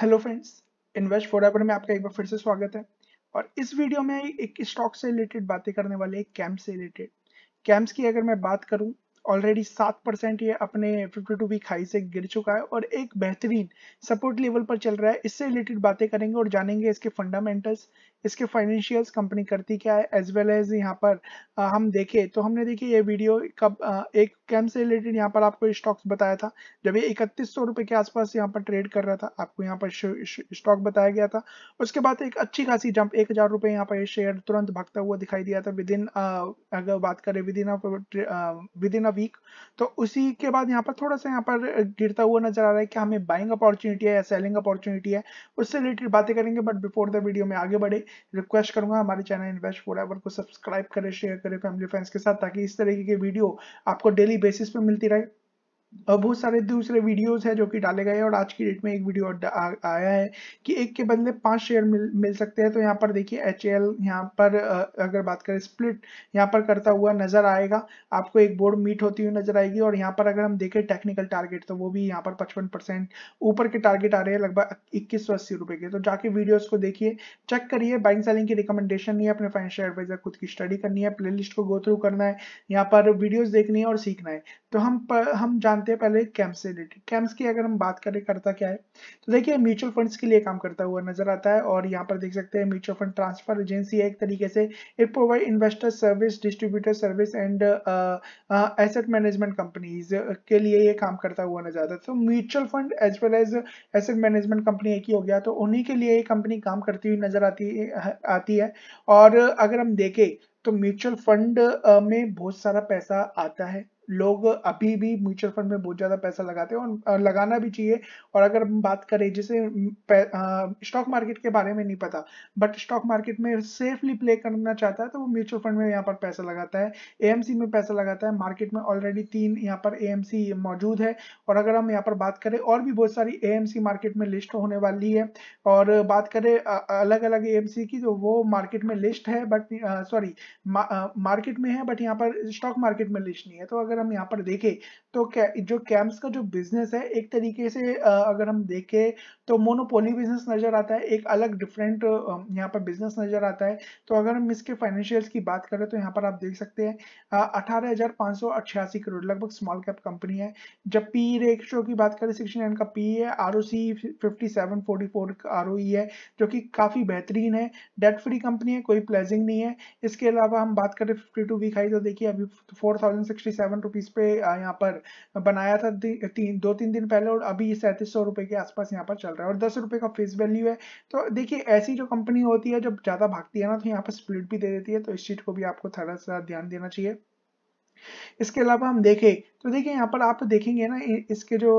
hello friends invest four में आपका एक बार फिर से स्वागत है और इस वीडियो में एक स्टॉक से रिलेटेड बातें करने वाले एक कैंप से रिलेटेड कैंप्स की अगर मैं बात करूं ऑलरेडी सात परसेंट ये अपने 52 वीक हाई से गिर चुका है और एक बेहतरीन सपोर्ट लेवल पर चल रहा है इससे रिलेटेड बातें करेंगे और जानेंगे इसके फंडामेंटल्स इसके फाइनेंशियल्स कंपनी करती क्या है एज वेल एज यहाँ पर आ, हम देखें तो हमने देखिए ये वीडियो कब आ, एक कैम से रिलेटेड यहाँ पर आपको स्टॉक्स बताया था जब ये इकतीस सौ रुपये के आसपास यहाँ पर ट्रेड कर रहा था आपको यहाँ पर स्टॉक बताया गया था उसके बाद एक अच्छी खासी जंप एक हज़ार रुपये यहाँ पर शेयर तुरंत भागता हुआ दिखाई दिया था विद इन अगर बात करें within within week तो उसी के बाद यहाँ पर थोड़ा सा यहाँ पर गिरता हुआ नजर आ रहा है कि हमें बाइंग अपॉर्चुनिटी है या सेलिंग अपॉर्चुनिटी है उससे रिलेटेड बातें करेंगे बट बिफोर द वीडियो में आगे बढ़े रिक्वेस्ट करूंगा हमारे चैनल इन्वेस्ट फॉर एवर को सब्सक्राइब करें शेयर करें फैमिली फ्रेंड्स के साथ ताकि इस तरीके की वीडियो आपको डेली बेसिस पे मिलती रहे और बहुत सारे दूसरे वीडियोस हैं जो कि डाले गए हैं और आज की डेट में एक वीडियो आया है कि एक के बदले पांच शेयर मिल मिल सकते हैं तो यहाँ पर देखिए एच एल यहाँ पर अगर बात करें स्प्लिट यहाँ पर करता हुआ नजर आएगा आपको एक बोर्ड मीट होती हुई नजर आएगी और यहाँ पर अगर हम देखें टेक्निकल टारगेट तो वो भी यहाँ पर पचपन ऊपर के टारगेट आ रहे हैं लगभग इक्कीस सौ अस्सी रुपए के तो जाके वीडियोज को देखिए चेक करिए बाइंग सेलिंग की रिकमेंडेशन नहीं है अपने फाइनेंशियल एडवाइजर खुद की स्टडी करनी है प्ले को गो थ्रू करना है यहाँ पर वीडियोज देखनी है और सीखना है तो हम हम जानते जानते हैं पहले कैम्प्स से रिलेटेड कैम्प्स की अगर हम बात करें करता क्या है तो देखिए म्यूचुअल फंड्स के लिए काम करता हुआ नजर आता है और यहाँ पर देख सकते हैं म्यूचुअल फंड ट्रांसफर एजेंसी है एक तरीके से it provide investor service distributor service and asset management companies के लिए ये काम करता हुआ नजर आता है तो mutual fund as well as asset management company एक ही हो गया तो उन्हीं के लिए ये कंपनी काम करती हुई नजर आती आती है और अगर हम देखें तो म्यूचुअल फंड uh, में बहुत सारा पैसा आता है लोग अभी भी म्यूचुअल फंड में बहुत ज़्यादा पैसा लगाते हैं और लगाना भी चाहिए और अगर हम बात करें जैसे स्टॉक मार्केट के बारे में नहीं पता बट स्टॉक मार्केट में सेफली प्ले करना चाहता है तो वो म्यूचुअल फंड में यहाँ पर पैसा लगाता है एएमसी में पैसा लगाता है मार्केट में ऑलरेडी तीन यहाँ पर एएमसी मौजूद है और अगर हम यहाँ पर बात करें और भी बहुत सारी एएमसी मार्केट में लिस्ट होने वाली है और बात करें अलग अलग एएमसी की तो वो मार्केट में लिस्ट है बट सॉरी मार्केट में है बट यहाँ पर स्टॉक मार्केट में लिस्ट नहीं है तो अगर अगर हम यहाँ पर देखें तो जो कैम्प्स का जो बिजनेस है एक तरीके से अगर हम देखें तो मोनोपोली बिजनेस नजर आता है एक अलग डिफरेंट यहाँ पर बिजनेस नजर आता है तो अगर हम इसके फाइनेंशियल्स की बात करें तो यहाँ पर आप देख सकते हैं अठारह करोड़ लगभग स्मॉल कैप कंपनी है जब पी रेशियो की बात करें सिक्सटी नाइन का पी है आर ओ सी फिफ्टी है जो कि काफ़ी बेहतरीन है डेट फ्री कंपनी है कोई प्लेजिंग नहीं है इसके अलावा हम बात करें फिफ्टी टू वीक हाई तो देखिए अभी फोर रुपीज पे यहाँ पर बनाया था ती, दो तीन दिन पहले और अभी सैंतीस सौ रुपए के आसपास यहाँ पर चल रहा है और दस रुपए का फेस वैल्यू है तो देखिए ऐसी जो कंपनी होती है जब ज्यादा भागती है ना तो यहाँ पर स्प्लिट भी दे देती है तो इस चीज को भी आपको थोड़ा सा ध्यान देना चाहिए इसके अलावा हम देखें तो देखिए यहाँ पर आप देखेंगे ना इसके जो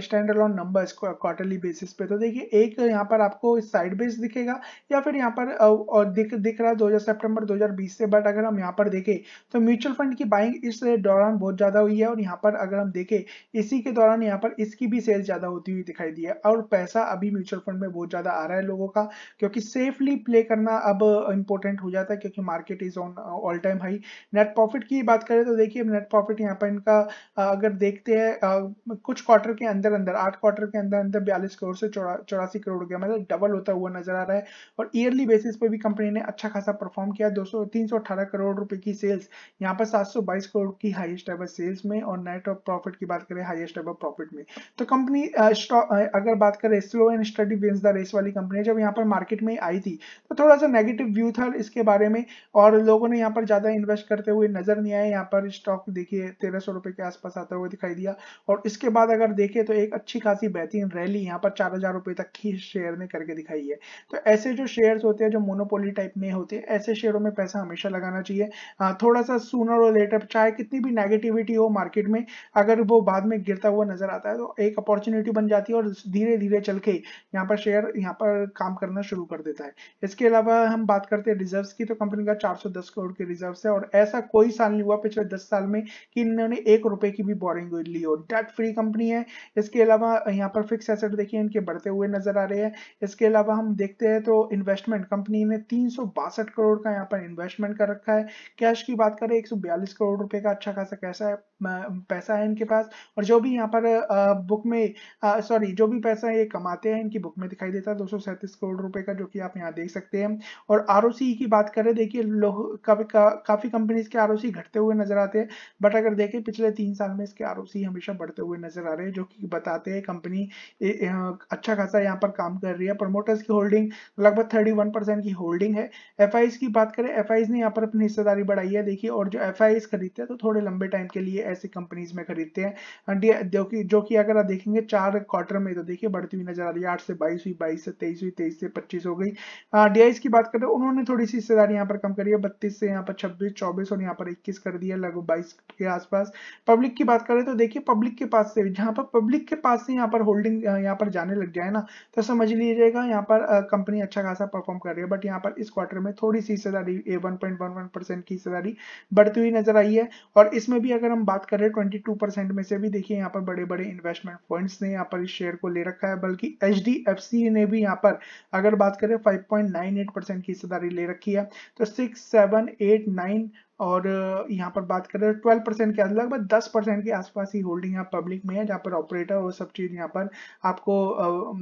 stand alone numbers quarterly basis पे तो देखिए एक यहाँ पर आपको साइड बेस दिखेगा या फिर यहाँ पर और दिख दिख रहा है 20 सितंबर 2020 से बट अगर हम यहाँ पर देखें तो म्यूचुअल फंड की बाइंग इस दौरान बहुत ज़्यादा हुई है और यहाँ पर अगर हम देखें इसी के दौरान यहाँ पर इसकी भी सेल ज़्यादा होती हुई दिखाई दी है और पैसा अभी म्यूचुअल फंड में बहुत ज़्यादा आ रहा है लोगों का क्योंकि सेफली प्ले करना अब इम्पोर्टेंट हो जाता है क्योंकि market is on all time high net profit की बात करें तो देखिए नेट प्रॉफिट यहाँ पर इनका अगर देखते हैं कुछ क्वार्टर के अंदर अंदर आठ क्वार्टर के अंदर अंदर बयालीस करोड़ से चौरासी करोड़ गया मतलब डबल होता हुआ नजर आ रहा है और ईयरली बेसिस पर भी कंपनी ने अच्छा खासा परफॉर्म किया दो सौ करोड़ रुपए की सेल्स यहाँ पर सात करोड़ की हाईएस्ट एवर सेल्स में और नेट ऑफ प्रॉफिट की बात करें हाइएस्ट एवर प्रॉफिट में तो कंपनी अगर बात करें slow and steady wins the race वाली कंपनी जब यहाँ पर मार्केट में आई थी तो थोड़ा सा नेगेटिव व्यू था इसके बारे में और लोगों ने यहाँ पर ज्यादा इन्वेस्ट करते हुए नजर नहीं आए यहाँ पर स्टॉक देखिए तेरह सौ रुपए के आसपास आसपास आता हुआ दिखाई दिया और इसके बाद अगर देखें तो एक अच्छी खासी बेहतरीन रैली यहाँ पर चार हजार रुपए तक ही शेयर ने करके दिखाई है तो ऐसे जो शेयर होते हैं जो मोनोपोली टाइप में होते हैं ऐसे शेयरों में पैसा हमेशा लगाना चाहिए थोड़ा सा सुनर और लेटर चाहे कितनी भी नेगेटिविटी हो मार्केट में अगर वो बाद में गिरता हुआ नजर आता है तो एक अपॉर्चुनिटी बन जाती है और धीरे धीरे चल के यहाँ पर शेयर यहाँ पर काम करना शुरू कर देता है इसके अलावा हम बात करते हैं रिजर्व की तो कंपनी का चार करोड़ के रिजर्व है और ऐसा कोई साल नहीं हुआ पिछले दस साल में कि इन्होंने एक रुपए की भी बोरिंग ली लियो डेट फ्री कंपनी है इसके अलावा यहाँ पर फिक्स एसेट देखिए इनके बढ़ते हुए नजर आ रहे हैं इसके अलावा हम देखते हैं तो इन्वेस्टमेंट कंपनी ने तीन करोड़ का यहाँ पर इन्वेस्टमेंट कर रखा है कैश की बात करें एक करोड़ रुपए का अच्छा खासा कैसा है पैसा है इनके पास और जो भी यहाँ पर बुक में सॉरी जो भी पैसा ये कमाते हैं इनकी बुक में दिखाई देता है दो करोड़ रुपए का जो कि आप यहाँ देख सकते हैं और आर की बात करें देखिए काफी कंपनीज के आर घटते हुए नजर आते हैं बट अगर देखें पिछले तीन साल साल में इसके आर हमेशा बढ़ते हुए नजर आ रहे हैं जो कि बताते हैं कंपनी हाँ, अच्छा खासा यहाँ पर काम कर रही है प्रमोटर्स की होल्डिंग लगभग थर्टी वन परसेंट की होल्डिंग है एफ की बात करें एफ ने यहाँ पर अपनी हिस्सेदारी बढ़ाई है देखिए और जो एफ खरीदते हैं तो थोड़े लंबे टाइम के लिए ऐसी कंपनीज में खरीदते हैं हाँ, जो कि अगर आप देखेंगे चार क्वार्टर में तो देखिए बढ़ती हुई नजर आ रही है आठ से बाईस हुई बाईस से तेईस हुई तेईस से पच्चीस हो गई हाँ, डी की बात करें उन्होंने थोड़ी सी हिस्सेदारी यहाँ पर कम करी है बत्तीस से यहाँ पर छब्बीस चौबीस और यहाँ पर इक्कीस कर दिया लगभग बाईस के आसपास पब्लिक पब्लिक की बात करें तो देखिए पब्लिक के पास से जहां पर पब्लिक के पास से यहाँ पर होल्डिंग यहाँ पर जाने लग जाए ना तो समझ लीजिएगा यहाँ पर कंपनी अच्छा खासा परफॉर्म कर रही है बट यहाँ पर इस क्वार्टर में थोड़ी सी हिस्सेदारी one point one one percent की हिस्सेदारी बढ़ती हुई नजर आई है और इसमें भी अगर हम बात करें ट्वेंटी टू परसेंट में से भी देखिए यहाँ पर बड़े बड़े इन्वेस्टमेंट फंड ने यहाँ पर इस शेयर को ले रखा है बल्कि एच ने भी यहाँ पर अगर बात करें five point nine eight percent की हिस्सेदारी ले रखी है तो सिक्स सेवन एट नाइन और यहाँ पर बात करें तो ट्वेल्व परसेंट के लगभग दस परसेंट के आसपास ही होल्डिंग यहाँ पब्लिक में है जहाँ पर ऑपरेटर और सब चीज़ यहाँ पर आपको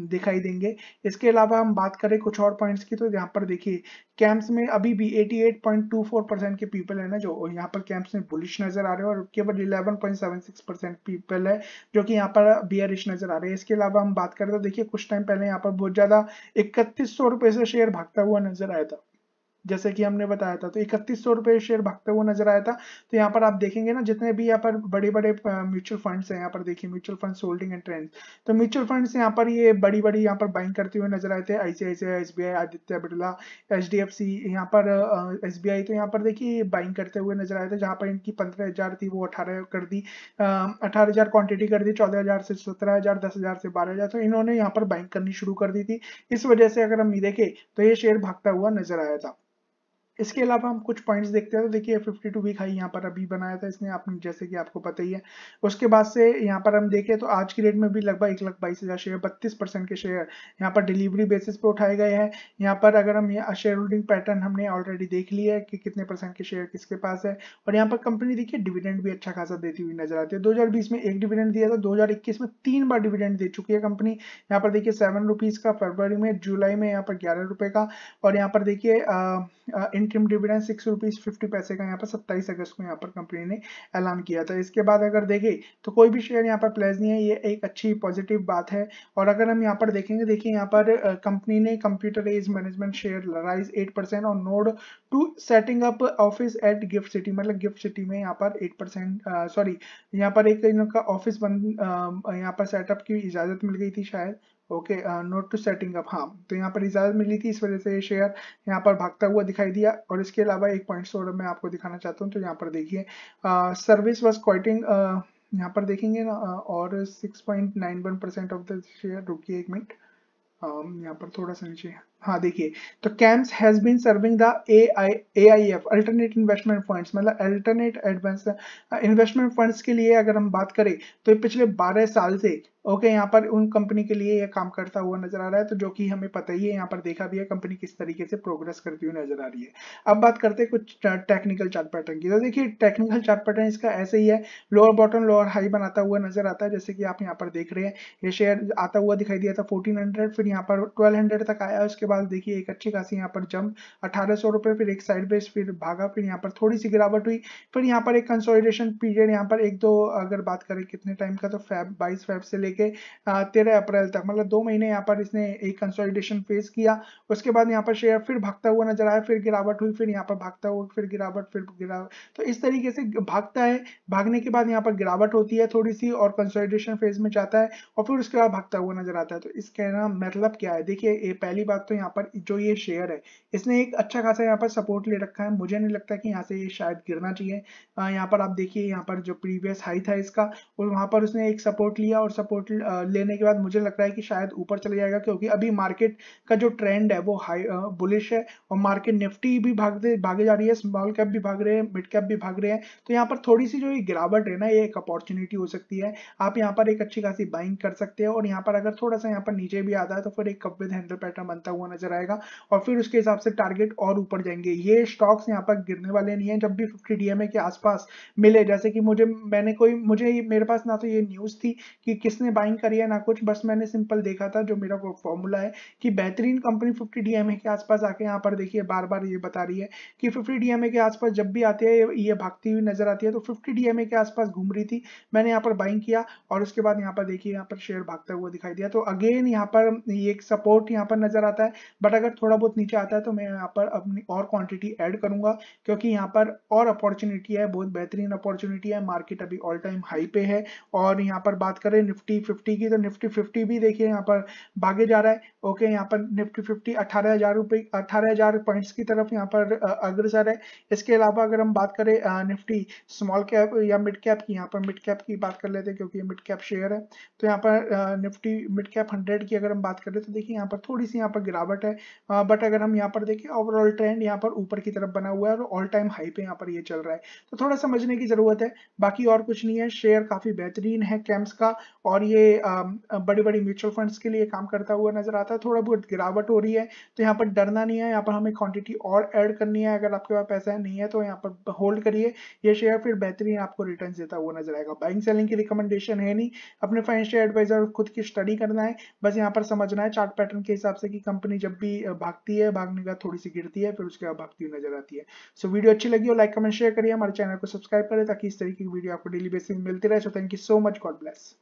दिखाई देंगे इसके अलावा हम बात करें कुछ और पॉइंट्स की तो यहाँ पर देखिए कैंप्स में अभी भी 88.24 परसेंट के पीपल है ना जो यहाँ पर कैंप्स में बुलिश नजर आ रहे हैं और केवल इलेवन परसेंट पीपल है जो कि यहाँ पर बियरिश नजर आ रहे हैं इसके अलावा हम बात करें तो देखिए कुछ टाइम पहले यहाँ पर बहुत ज़्यादा इकतीस सौ रुपये से शेयर भागता हुआ नजर आया था जैसे कि हमने बताया था तो इकतीस सौ रुपये शेयर भागते हुए नजर आया था तो यहाँ पर आप देखेंगे ना जितने भी यहाँ पर बड़े बड़े म्यूचुअल फंड्स हैं यहाँ पर देखिए mutual funds holding and trend तो म्यूचुअल फंड्स यहाँ पर ये बड़ी बड़ी यहाँ पर बाइंग करते हुए नजर आए थे ICICI S B I Aditya Birla H D F C यहाँ पर एस बी आई तो यहाँ पर देखिए बाइंग करते हुए नजर आए थे जहाँ पर इनकी पंद्रह हजार थी वो अठारह कर दी अठारह हजार क्वान्टिटी कर दी चौदह हजार से सत्रह हजार दस हजार से बारह हजार तो इन्होंने यहाँ पर बाइंग करनी शुरू कर दी थी इस वजह से अगर हम देखें तो ये शेयर भागता हुआ नजर आया था इसके अलावा हम कुछ पॉइंट्स देखते हैं तो देखिए 52 टू वीक हाई यहाँ पर अभी बनाया था इसने आपने जैसे कि आपको पता ही है उसके बाद से यहाँ पर हम देखें तो आज की डेट में भी लगभग एक लाख बाईस हज़ार शेयर बत्तीस परसेंट के शेयर यहाँ पर डिलीवरी बेसिस पे उठाए गए हैं यहाँ पर अगर हम शेयर होल्डिंग पैटर्न हमने ऑलरेडी देख लिया है कि कितने परसेंट के शेयर किसके पास है और यहाँ पर कंपनी देखिए डिविडेंड भी अच्छा खासा देती हुई नजर आती है दो में एक डिविडेंड दिया था दो में तीन बार डिविडेंड दे चुकी है कंपनी यहाँ पर देखिए सेवन का फरवरी में जुलाई में यहाँ पर ग्यारह का और यहाँ पर देखिए interim dividend six rupees fifty पैसे का यहाँ पर सत्ताईस अगस्त को यहाँ पर कंपनी ने ऐलान किया था इसके बाद अगर देखें तो कोई भी शेयर यहाँ पर प्लेज नहीं है ये एक अच्छी पॉजिटिव बात है और अगर हम यहाँ पर देखेंगे देखिए यहाँ पर कंपनी ने computer age management share rise at और nod to setting up office at gift city मतलब गिफ्ट सिटी में यहाँ पर एट सॉरी यहाँ पर एक इनका ऑफिस बन यहाँ पर सेटअप की इजाजत मिल गई थी शायद okay nod to setting up हाँ तो यहाँ पर इजाजत मिली थी इस वजह से ये शेयर यहाँ पर भागता हुआ दिखाई दिया और इसके अलावा एक पॉइंट और मैं आपको दिखाना चाहता हूँ तो यहाँ पर देखिए सर्विस वॉज क्वाइटिंग यहाँ पर देखेंगे ना uh, और 6.91 परसेंट ऑफ द शेयर रुकिए एक मिनट um, यहाँ पर थोड़ा सा नीचे हाँ देखिए तो CAMS has been serving the AIF alternate investment funds मतलब अल्टरनेट एडवांस इन्वेस्टमेंट फंड्स के लिए अगर हम बात करें तो पिछले 12 साल से ओके okay, यहाँ पर उन कंपनी के लिए यह काम करता हुआ नजर आ रहा है तो जो कि हमें पता ही है यहाँ पर देखा भी है कंपनी किस तरीके से प्रोग्रेस करती हुई नजर आ रही है अब बात करते हैं कुछ टेक्निकल चार्ट पैटर्न की तो देखिए टेक्निकल चार्ट पैटर्न इसका ऐसे ही है लोअर बॉटम लोअर हाई बनाता हुआ नजर आता है जैसे कि आप यहाँ पर देख रहे हैं ये शेयर आता हुआ दिखाई दिया था फोर्टीन फिर यहाँ पर ट्वेल्व तक आया उसके बाद देखिए एक अच्छी खासी यहाँ पर जंप अठारह सौ रुपये फिर एक साइड बेस फिर भागा फिर यहाँ पर थोड़ी सी गिरावट हुई फिर यहाँ पर एक कंसोलिडेशन पीरियड यहाँ पर एक दो अगर बात करें कितने टाइम का तो फैब बाईस फैब से लेके तेरह अप्रैल तक मतलब दो महीने यहाँ पर इसने एक कंसोलिडेशन फेस किया उसके बाद यहाँ पर शेयर फिर भागता हुआ नजर आया फिर गिरावट हुई फिर यहाँ पर भागता हुआ फिर गिरावट फिर गिरावट तो इस तरीके से भागता है भागने के बाद यहाँ पर गिरावट होती है थोड़ी सी और कंसोलिडेशन फेज में जाता है और फिर उसके बाद भागता हुआ नजर आता है तो इसका मतलब क्या है देखिए पहली बात तो यहाँ पर जो ये शेयर है इसने एक अच्छा खासा यहाँ पर सपोर्ट ले रखा है मुझे नहीं लगता कि यहाँ से ये शायद गिरना चाहिए यहाँ पर आप देखिए यहाँ पर जो प्रीवियस हाई था इसका और वहाँ पर उसने एक सपोर्ट लिया और सपोर्ट लेने के बाद मुझे लग रहा है कि शायद ऊपर चले जाएगा क्योंकि अभी मार्केट का जो ट्रेंड है वो हाई बुलिश है और मार्केट निफ्टी भी भागते भागे जा रही है स्मॉल कैप भी भाग रहे हैं मिड कैप भी भाग रहे हैं तो यहाँ पर थोड़ी सी जो ये गिरावट है ना ये एक अपॉर्चुनिटी हो सकती है आप यहाँ पर एक अच्छी खासी बाइंग कर सकते हैं और यहाँ पर अगर थोड़ा सा यहाँ पर नीचे भी आता है तो फिर एक कप विद हैंडल पैटर्न बनता हुआ नजर आएगा और फिर उसके हिसाब से टारगेट और ऊपर जाएंगे ये स्टॉक्स यहाँ पर गिरने वाले नहीं है जब भी फिफ्टी डीएमए के आसपास मिले जैसे कि मुझे मैंने कोई मुझे मेरे पास ना तो ये न्यूज़ थी कि किसने बाइंग करी है ना कुछ बस मैंने सिंपल देखा था जो मेरा फॉर्मूला है कि बेहतरीन कंपनी फिफ्टी डीएमए के आसपास आके यहाँ पर देखिए बार बार ये बता रही है कि फिफ्टी डीएमए के आसपास जब भी आती है ये भागती हुई नजर आती है तो फिफ्टी डीएमए के आसपास घूम रही थी मैंने यहाँ पर बाइंग किया और उसके बाद यहाँ पर देखिए यहाँ पर शेयर भागता हुआ दिखाई दिया तो अगेन यहाँ पर ये एक सपोर्ट यहाँ पर नजर आता है है बट अगर थोड़ा बहुत नीचे आता है तो मैं यहाँ पर अपनी और क्वांटिटी ऐड करूंगा क्योंकि यहाँ पर और अपॉर्चुनिटी है बहुत बेहतरीन अपॉर्चुनिटी है मार्केट अभी ऑल टाइम हाई पे है और यहाँ पर बात करें निफ्टी फिफ्टी की तो निफ्टी फिफ्टी भी देखिए यहाँ पर भागे जा रहा है ओके यहाँ पर निफ्टी फिफ्टी अठारह हजार पॉइंट्स की तरफ यहाँ पर अग्रसर है इसके अलावा अगर हम बात करें निफ्टी स्मॉल कैप या मिड कैप की यहाँ पर मिड कैप की बात कर लेते हैं क्योंकि मिड कैप शेयर है तो यहाँ पर निफ्टी मिड कैप हंड्रेड की अगर हम बात करें तो देखिए यहाँ पर थोड़ी सी यहाँ पर गिरावट है बट अगर हम यहाँ पर देखें ओवरऑल ट्रेंड यहाँ पर ऊपर की तरफ बना हुआ है और ऑल टाइम हाई पे यहाँ पर ये यह चल रहा है तो थोड़ा समझने की जरूरत है बाकी और कुछ नहीं है शेयर काफी बेहतरीन है कैम्प्स का और ये बड़ी बड़ी म्यूचुअल फंड्स के लिए काम करता हुआ नजर आता है थोड़ा बहुत गिरावट हो रही है तो यहाँ पर डरना नहीं है यहाँ पर हमें क्वान्टिटी और एड करनी है अगर आपके पास पैसा नहीं है तो यहाँ पर होल्ड करिए ये शेयर फिर बेहतरीन आपको रिटर्न देता हुआ नजर आएगा बाइंग सेलिंग की रिकमेंडेशन है नहीं अपने फाइनेंशियल एडवाइजर खुद की स्टडी करना है बस यहाँ पर समझना है चार्ट पैटर्न के हिसाब से कि कंपनी कंपनी जब भी भागती है भागने का थोड़ी सी गिरती है फिर उसके बाद भागती हुई नजर आती है सो so, वीडियो अच्छी लगी हो लाइक कमेंट शेयर करिए हमारे चैनल को सब्सक्राइब करें ताकि इस तरीके की वीडियो आपको डेली बेसिस मिलती रहे so thank you so much God bless